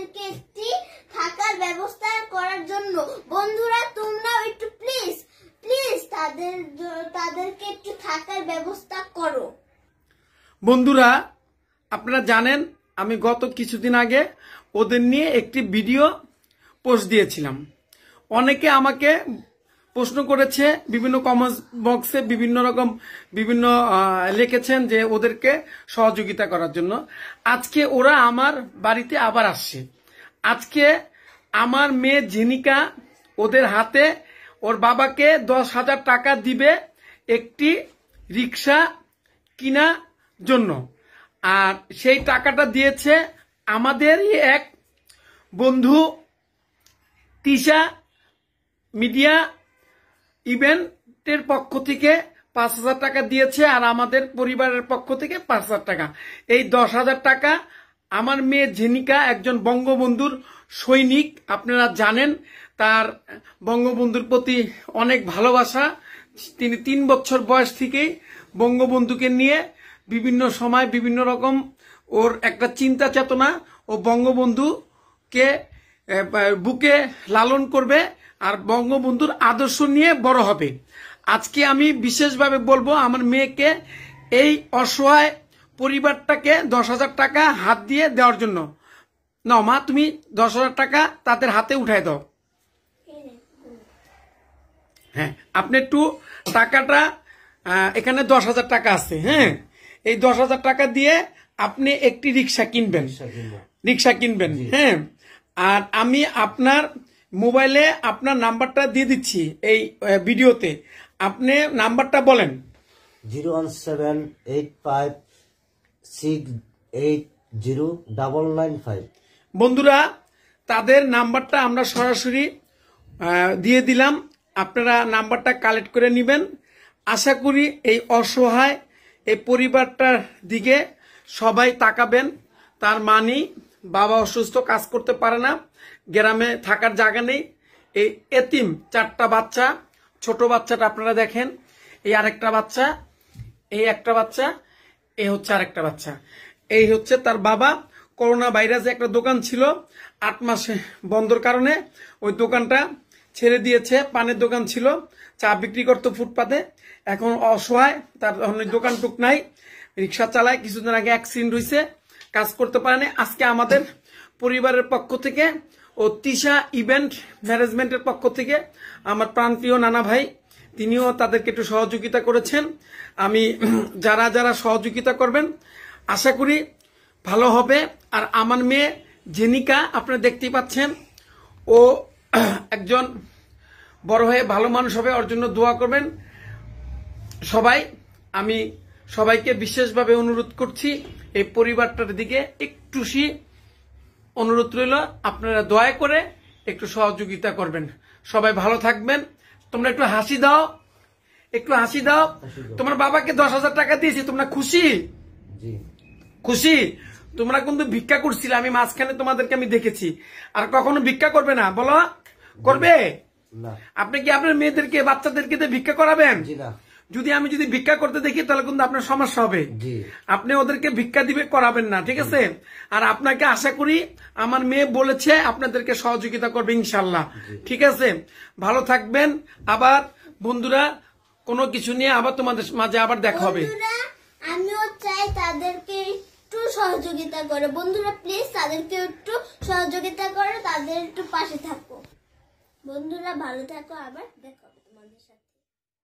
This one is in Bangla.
আমাদেরকে একটি থাকার ব্যবস্থা করার জন্য বন্ধুরা তোমরাও একটু প্লিজ প্লিজ তাদের তাদেরকে একটু থাকার ব্যবস্থা করো বন্ধুরা আপনারা জানেন আমি গত কিছুদিন আগে ওদের নিয়ে একটি ভিডিও পোস্ট দিয়েছিলাম অনেকে আমাকে প্রশ্ন করেছে বিভিন্ন কমেন্ট বক্সে বিভিন্ন রকম বিভিন্ন লিখেছেন যে ওদেরকে সহযোগিতা করার জন্য আজকে ওরা আমার বাড়িতে আবার আসছে আজকে আমার মেয়ে ঝিনিকা ওদের হাতে ওর বাবাকে দশ হাজার টাকা দিবে একটি রিক্সা কিনা জন্য আর সেই টাকাটা দিয়েছে আমাদের এক বন্ধু তিশা মিডিয়া ইভেন্টের পক্ষ থেকে পাঁচ হাজার টাকা দিয়েছে আর আমাদের পরিবারের পক্ষ থেকে পাঁচ হাজার টাকা এই দশ হাজার টাকা আমার মেয়ে জেনিকা একজন বঙ্গবন্ধুর সৈনিক আপনারা জানেন তার বঙ্গবন্ধুর প্রতি অনেক ভালোবাসা তিনি তিন বছর বয়স থেকেই বঙ্গবন্ধুকে নিয়ে বিভিন্ন সময় বিভিন্ন রকম ওর একটা চিন্তা চেতনা ও বঙ্গবন্ধুকে বুকে লালন করবে আর বঙ্গবন্ধুর আদর্শ নিয়ে বড় হবে আজকে আমি বিশেষভাবে বলবো আমার মেয়েকে এই অসহায় পরিবারটাকে দশ হাজার টাকা হাত দিয়ে দেওয়ার জন্য না মা তুমি দশ হাজার টাকা তাদের হাতে উঠাই দাও হ্যাঁ আপনি একটু টাকাটা এখানে দশ হাজার টাকা আছে হ্যাঁ এই দশ হাজার টাকা দিয়ে আপনি একটি রিক্সা কিনবেন রিক্সা কিনবেন হ্যাঁ আর আমি আপনার মোবাইলে আপনার নাম্বারটা দিয়ে দিচ্ছি এই ভিডিওতে আপনি নাম্বারটা বলেন zero one seven eight five six eight zero double nine five বন্ধুরা তাদের নাম্বারটা আমরা সরাসরি দিয়ে দিলাম আপনারা নাম্বারটা কালেক্ট করে নেবেন আশা করি এই অসহায় এই পরিবারটার দিকে সবাই তাকাবেন তার মানি বাবা অসুস্থ কাজ করতে পারে না গ্রামে থাকার জায়গা নেই এই এতিম চারটা বাচ্চা ছোট বাচ্চাটা আপনারা দেখেন এই আরেকটা বাচ্চা এই একটা বাচ্চা এ হচ্ছে আর একটা বাচ্চা এই হচ্ছে তার বাবা করোনা ভাইরাসে একটা দোকান ছিল আট মাসে বন্ধর কারণে ওই দোকানটা ছেড়ে দিয়েছে পানের দোকান ছিল চা বিক্রি করতো ফুটপাতে এখন অসহায় তার দোকান টুক নাই রিক্সা চালায় কিছুদিন আগে অ্যাক্সিডেন্ট হয়েছে কাজ করতে পারেনি আজকে আমাদের পরিবারের পক্ষ থেকে ও তিশা ইভেন্ট ম্যানেজমেন্টের পক্ষ থেকে আমার প্রান্তীয় নানা ভাই তিনিও তাদেরকে একটু সহযোগিতা করেছেন আমি যারা যারা সহযোগিতা করবেন আশা করি ভালো হবে আর আমার মেয়ে জেনিকা আপনারা দেখতেই পাচ্ছেন ও একজন বড় হয়ে ভালো মানুষ হবে ওর জন্য দোয়া করবেন সবাই আমি সবাইকে বিশেষভাবে অনুরোধ করছি এই পরিবারটার দিকে একটু সি অনুরোধ রইল আপনারা দয়া করে একটু সহযোগিতা করবেন সবাই ভালো থাকবেন তোমরা একটু হাসি দাও একটু হাসি দাও তোমার বাবাকে দশ হাজার টাকা দিয়েছি তোমরা খুশি খুশি তোমরা কিন্তু ভিক্ষা করছিলে আমি মাঝখানে তোমাদেরকে আমি দেখেছি আর কখনো ভিক্ষা করবে না বলো করবে আপনি কি আপনার মেয়েদেরকে বাচ্চাদেরকে ভিক্ষা করাবেন যদি আমি যদি ভিক্ষা করতে দেখি তাহলে কিন্তু আপনার সমস্যা হবে আপনি ওদেরকে ভিক্ষা দিবে করাবেন না ঠিক আছে আর আপনাকে আশা করি আমার মেয়ে বলেছে আপনাদেরকে সহযোগিতা করবে ইনশাল্লাহ ঠিক আছে ভালো থাকবেন আবার বন্ধুরা কোনো কিছু নিয়ে আবার তোমাদের মাঝে আবার দেখা হবে আমিও চাই তাদেরকে একটু সহযোগিতা করে বন্ধুরা প্লিজ তাদেরকে একটু সহযোগিতা করে তাদের একটু পাশে থাকো বন্ধুরা ভালো থাকো আবার দেখো